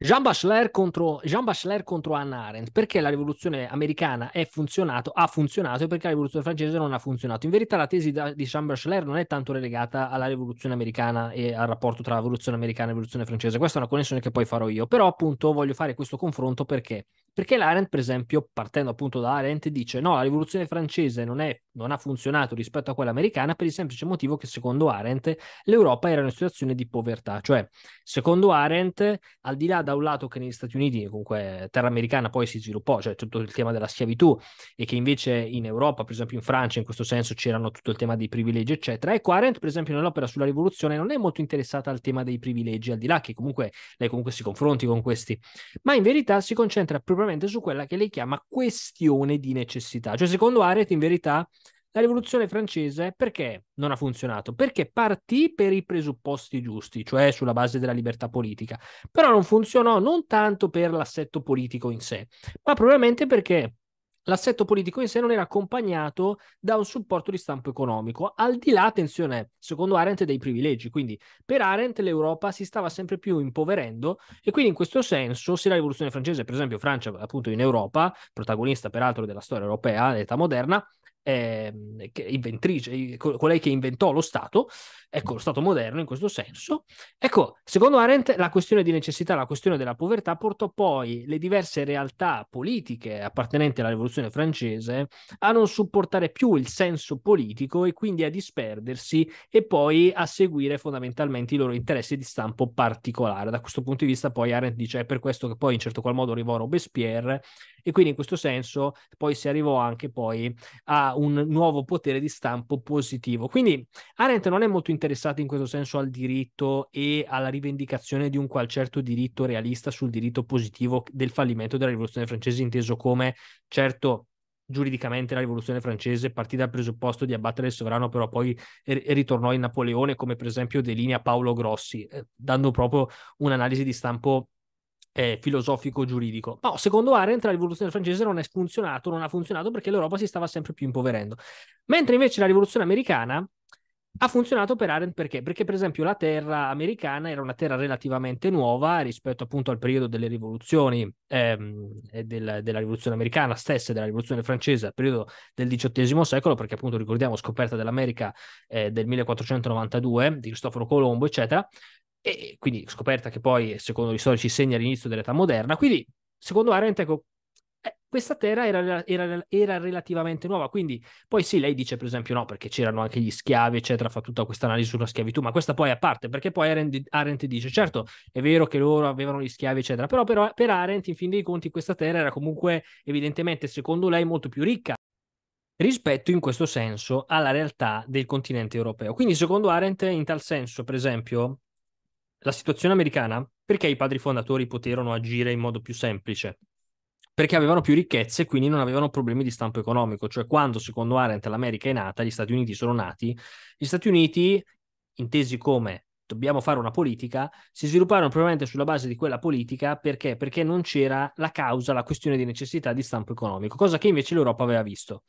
Jean Bachelard, contro, Jean Bachelard contro Anna Arendt, perché la rivoluzione americana è funzionato, ha funzionato e perché la rivoluzione francese non ha funzionato. In verità la tesi da, di Jean Bachelard non è tanto relegata alla rivoluzione americana e al rapporto tra la rivoluzione americana e la rivoluzione francese, questa è una connessione che poi farò io, però appunto voglio fare questo confronto perché perché l'Arendt, per esempio, partendo appunto da Arendt, dice no, la rivoluzione francese non, è, non, ha funzionato rispetto a quella americana per il semplice motivo che secondo Arendt l'Europa era in una situazione di povertà. Cioè, secondo Arendt, al di là da un lato che negli Stati Uniti, comunque terra americana, poi si sviluppò, cioè tutto il tema della schiavitù, e che invece in Europa, per esempio in Francia, in questo senso c'erano tutto il tema dei privilegi, eccetera. Ecco, Arendt, per esempio, nell'opera sulla rivoluzione non è molto interessata al tema dei privilegi, al di là che comunque lei comunque si confronti con questi, ma in verità si concentra proprio particolarmente su quella che lei chiama questione di necessità. Cioè, secondo Aret, in verità, la rivoluzione francese perché non ha funzionato? Perché partì per i presupposti giusti, cioè sulla base della libertà politica, però non funzionò non tanto per l'assetto politico in sé, ma probabilmente perché l'assetto politico in sé non era accompagnato da un supporto di stampo economico, al di là, attenzione, secondo Arendt dei privilegi, quindi per Arendt l'Europa si stava sempre più impoverendo e quindi in questo senso se la rivoluzione francese, per esempio Francia appunto in Europa, protagonista peraltro della storia europea, dell'età moderna, eh, inventrice, colei che inventò lo Stato, ecco lo Stato moderno in questo senso. Ecco, secondo Arendt la questione di necessità, la questione della povertà portò poi le diverse realtà politiche appartenenti alla rivoluzione francese a non supportare più il senso politico e quindi a disperdersi e poi a seguire fondamentalmente i loro interessi di stampo particolare. Da questo punto di vista poi Arendt dice è per questo che poi in certo qual modo arrivò Robespierre e quindi in questo senso poi si arrivò anche poi a un nuovo potere di stampo positivo. Quindi Arendt non è molto interessato in questo senso al diritto e alla rivendicazione di un qual certo diritto realista sul diritto positivo del fallimento della rivoluzione francese inteso come certo giuridicamente la rivoluzione francese partì dal presupposto di abbattere il sovrano, però poi ritornò in Napoleone, come per esempio delinea Paolo Grossi, eh, dando proprio un'analisi di stampo eh, filosofico-giuridico. No, secondo Arendt la rivoluzione francese non è funzionato, non ha funzionato perché l'Europa si stava sempre più impoverendo. Mentre invece la rivoluzione americana ha funzionato per Arendt perché? Perché per esempio la terra americana era una terra relativamente nuova rispetto appunto al periodo delle rivoluzioni ehm, del, della rivoluzione americana stessa e della rivoluzione francese al periodo del XVIII secolo perché appunto ricordiamo scoperta dell'America eh, del 1492 di Cristoforo Colombo eccetera e quindi scoperta che poi, secondo gli storici, segna l'inizio dell'età moderna. Quindi, secondo Arendt, ecco, eh, questa terra era, era, era, relativamente nuova, quindi poi sì, lei dice per esempio no, perché c'erano anche gli schiavi, eccetera, fa tutta questa analisi sulla schiavitù, ma questa poi è a parte, perché poi Arendt, Arendt dice, certo, è vero che loro avevano gli schiavi, eccetera, però per, per Arendt, in fin dei conti, questa terra era comunque, evidentemente, secondo lei, molto più ricca rispetto in questo senso alla realtà del continente europeo. Quindi, secondo Arendt, in tal senso, per esempio, la situazione americana, perché i padri fondatori poterono agire in modo più semplice? Perché avevano più ricchezze e quindi non avevano problemi di stampo economico. Cioè, quando secondo Arendt l'America è nata, gli Stati Uniti sono nati, gli Stati Uniti, intesi come dobbiamo fare una politica, si svilupparono probabilmente sulla base di quella politica perché? perché non c'era la causa, la questione di necessità di stampo economico, cosa che invece l'Europa aveva visto.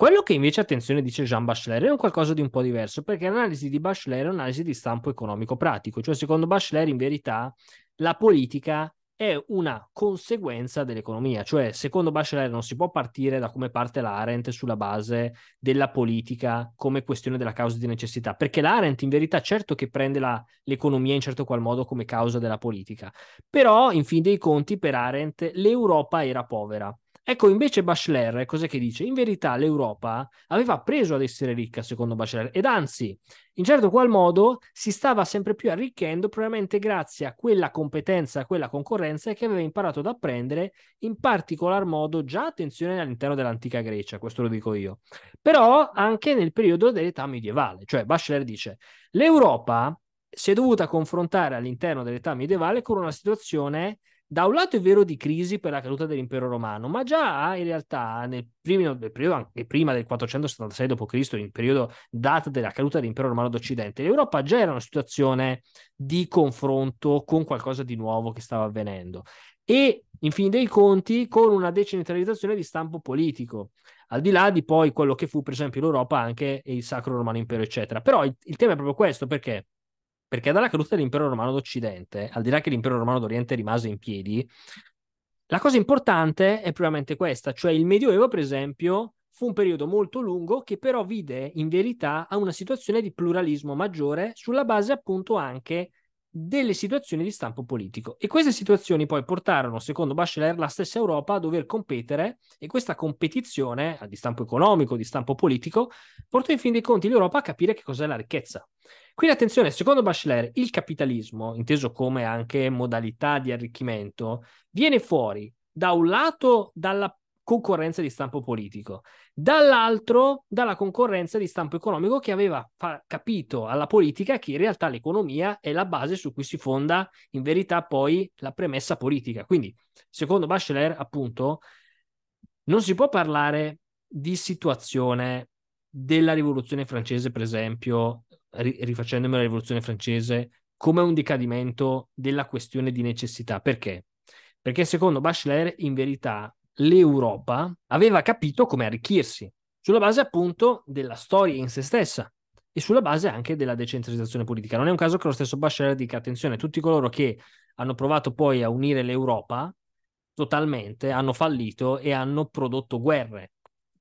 Quello che invece, attenzione, dice Jean Bachelet è un qualcosa di un po' diverso, perché l'analisi di Bachelet è un'analisi di stampo economico-pratico, cioè secondo Bachelet in verità la politica è una conseguenza dell'economia, cioè secondo Bachelet non si può partire da come parte l'Arendt sulla base della politica come questione della causa di necessità, perché l'Arendt in verità certo che prende la, l'economia in certo qual modo come causa della politica, però in fin dei conti per Arendt l'Europa era povera Ecco, invece Bachelard, eh, cos'è che dice? In verità l'Europa aveva preso ad essere ricca, secondo Bachelard, ed anzi, in certo qual modo, si stava sempre più arricchendo, probabilmente grazie a quella competenza, a quella concorrenza che aveva imparato ad apprendere, in particolar modo già, attenzione, all'interno dell'antica Grecia, questo lo dico io, però anche nel periodo dell'età medievale. Cioè, Bachelard dice, l'Europa si è dovuta confrontare all'interno dell'età medievale con una situazione da un lato è vero di crisi per la caduta dell'impero romano, ma già in realtà nel, primo, nel periodo anche prima del 476 d.C., in periodo data della caduta dell'impero romano d'Occidente, l'Europa già era una situazione di confronto con qualcosa di nuovo che stava avvenendo e in fin dei conti con una decentralizzazione di stampo politico al di là di poi quello che fu per esempio l'Europa anche il Sacro Romano Impero eccetera però il, il tema è proprio questo perché perché dalla caduta dell'impero romano d'Occidente, al di là che l'impero romano d'Oriente rimase in piedi, la cosa importante è probabilmente questa, cioè il Medioevo, per esempio, fu un periodo molto lungo che però vide in verità a una situazione di pluralismo maggiore sulla base appunto anche delle situazioni di stampo politico. E queste situazioni poi portarono, secondo Bachelet, la stessa Europa a dover competere e questa competizione di stampo economico, di stampo politico, portò in fin dei conti l'Europa a capire che cos'è la ricchezza. Quindi attenzione, secondo Bachelet, il capitalismo, inteso come anche modalità di arricchimento, viene fuori da un lato dalla concorrenza di stampo politico, dall'altro dalla concorrenza di stampo economico che aveva fa- capito alla politica che in realtà l'economia è la base su cui si fonda in verità poi la premessa politica. Quindi, secondo Bachelet, appunto, non si può parlare di situazione della rivoluzione francese, per esempio, rifacendomi alla rivoluzione francese, come un decadimento della questione di necessità. Perché? Perché secondo Bachelet, in verità, l'Europa aveva capito come arricchirsi, sulla base appunto della storia in se stessa e sulla base anche della decentralizzazione politica. Non è un caso che lo stesso Bachelet dica attenzione, tutti coloro che hanno provato poi a unire l'Europa totalmente hanno fallito e hanno prodotto guerre,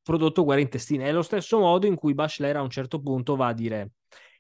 prodotto guerre intestine. È lo stesso modo in cui Bachelet a un certo punto va a dire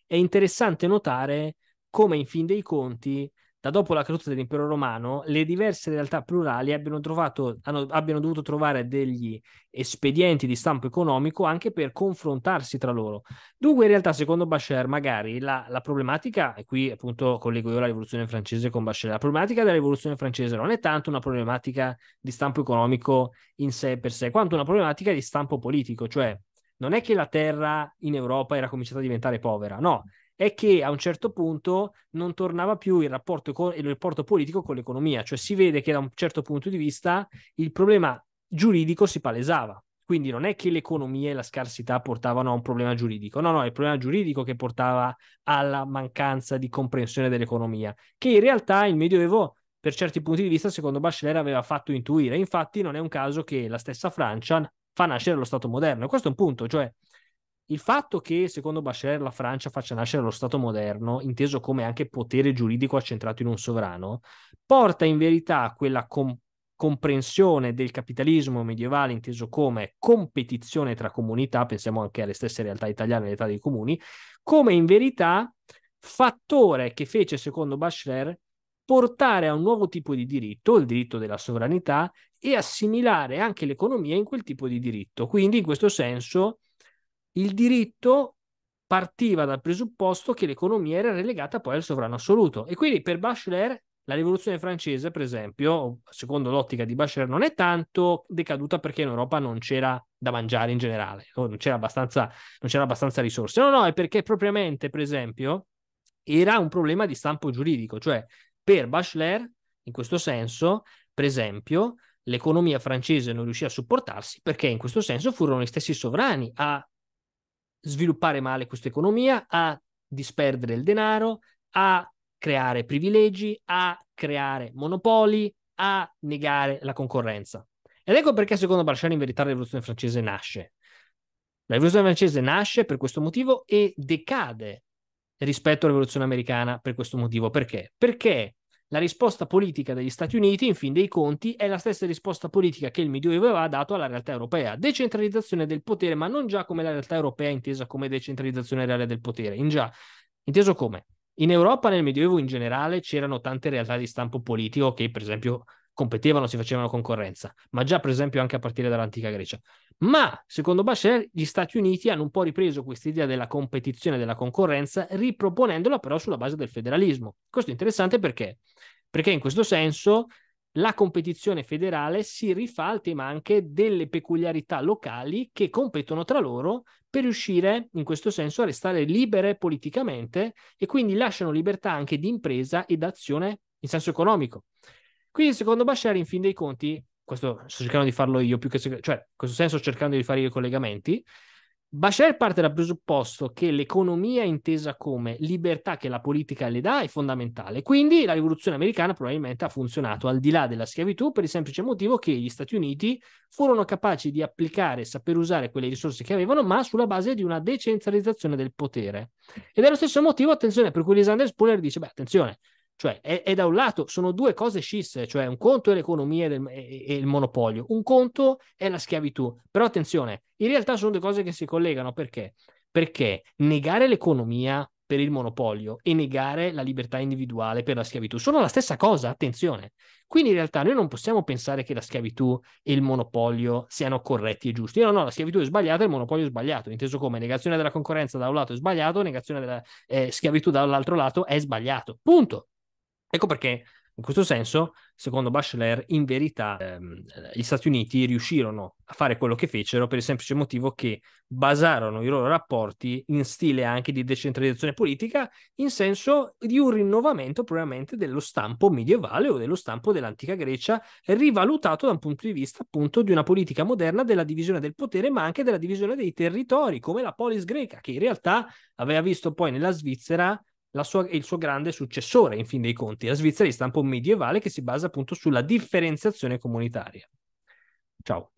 è interessante notare come in fin dei conti, da dopo la caduta dell'impero romano, le diverse realtà plurali abbiano, trovato, hanno, abbiano dovuto trovare degli espedienti di stampo economico anche per confrontarsi tra loro. Dunque, in realtà, secondo Bashir, magari la, la, problematica, e qui appunto collego io la rivoluzione francese con Bashir, la problematica della rivoluzione francese non è tanto una problematica di stampo economico in sé per sé, quanto una problematica di stampo politico, cioè non è che la terra in Europa era cominciata a diventare povera, no, è che a un certo punto non tornava più il rapporto, co- il rapporto politico con l'economia, cioè si vede che da un certo punto di vista il problema giuridico si palesava. Quindi non è che l'economia e la scarsità portavano a un problema giuridico, no, no, è il problema giuridico che portava alla mancanza di comprensione dell'economia, che in realtà il Medioevo, per certi punti di vista, secondo Bachelet, aveva fatto intuire. Infatti non è un caso che la stessa Francia fa nascere lo Stato moderno. E questo è un punto, cioè il fatto che secondo Bachelet la Francia faccia nascere lo Stato moderno, inteso come anche potere giuridico accentrato in un sovrano, porta in verità quella com- comprensione del capitalismo medievale inteso come competizione tra comunità, pensiamo anche alle stesse realtà italiane, all'età dei comuni, come in verità fattore che fece secondo Bachelet portare a un nuovo tipo di diritto, il diritto della sovranità, e assimilare anche l'economia in quel tipo di diritto. Quindi in questo senso il diritto partiva dal presupposto che l'economia era relegata poi al sovrano assoluto e quindi per Bachelet la rivoluzione francese, per esempio, secondo l'ottica di Bachelet, non è tanto decaduta perché in Europa non c'era da mangiare in generale, non c'era abbastanza, non c'era abbastanza risorse. No, no, è perché propriamente, per esempio, era un problema di stampo giuridico, cioè per Bachelet, in questo senso, per esempio, l'economia francese non riuscì a supportarsi perché in questo senso furono gli stessi sovrani a sviluppare male questa economia, a disperdere il denaro, a creare privilegi, a creare monopoli, a negare la concorrenza. Ed ecco perché secondo Barciani in verità la rivoluzione francese nasce. La rivoluzione francese nasce per questo motivo e decade rispetto alla rivoluzione americana per questo motivo. Perché? Perché la risposta politica degli Stati Uniti, in fin dei conti, è la stessa risposta politica che il Medioevo aveva dato alla realtà europea. Decentralizzazione del potere, ma non già come la realtà europea intesa come decentralizzazione reale del potere, in già, inteso come? In Europa, nel Medioevo in generale, c'erano tante realtà di stampo politico che, per esempio, competevano, si facevano concorrenza, ma già, per esempio, anche a partire dall'antica Grecia. Ma, secondo Bachelet, gli Stati Uniti hanno un po' ripreso questa idea della competizione e della concorrenza, riproponendola però sulla base del federalismo. Questo è interessante perché? Perché in questo senso la competizione federale si rifà al tema anche delle peculiarità locali che competono tra loro per riuscire in questo senso a restare libere politicamente e quindi lasciano libertà anche di impresa e d'azione in senso economico. Quindi secondo Bashar in fin dei conti questo sto cercando di farlo io più che cioè in questo senso sto cercando di fare i collegamenti. Bashir parte dal presupposto che l'economia intesa come libertà che la politica le dà è fondamentale, quindi la rivoluzione americana probabilmente ha funzionato al di là della schiavitù per il semplice motivo che gli Stati Uniti furono capaci di applicare e saper usare quelle risorse che avevano, ma sulla base di una decentralizzazione del potere. Ed è lo stesso motivo, attenzione, per cui Lisander Spooner dice, beh, attenzione, cioè, è, è, da un lato, sono due cose scisse, cioè un conto è l'economia e, del, e, e, il monopolio, un conto è la schiavitù. Però attenzione, in realtà sono due cose che si collegano, perché? Perché negare l'economia per il monopolio e negare la libertà individuale per la schiavitù sono la stessa cosa, attenzione. Quindi in realtà noi non possiamo pensare che la schiavitù e il monopolio siano corretti e giusti. No, no, la schiavitù è sbagliata e il monopolio è sbagliato, inteso come negazione della concorrenza da un lato è sbagliato, negazione della eh, schiavitù dall'altro lato è sbagliato. Punto. Ecco perché in questo senso, secondo Bachelet, in verità ehm, gli Stati Uniti riuscirono a fare quello che fecero per il semplice motivo che basarono i loro rapporti in stile anche di decentralizzazione politica, in senso di un rinnovamento probabilmente dello stampo medievale o dello stampo dell'antica Grecia, rivalutato da un punto di vista appunto di una politica moderna della divisione del potere, ma anche della divisione dei territori, come la polis greca, che in realtà aveva visto poi nella Svizzera sua, il suo grande successore, in fin dei conti, la Svizzera di stampo medievale che si basa appunto sulla differenziazione comunitaria. Ciao.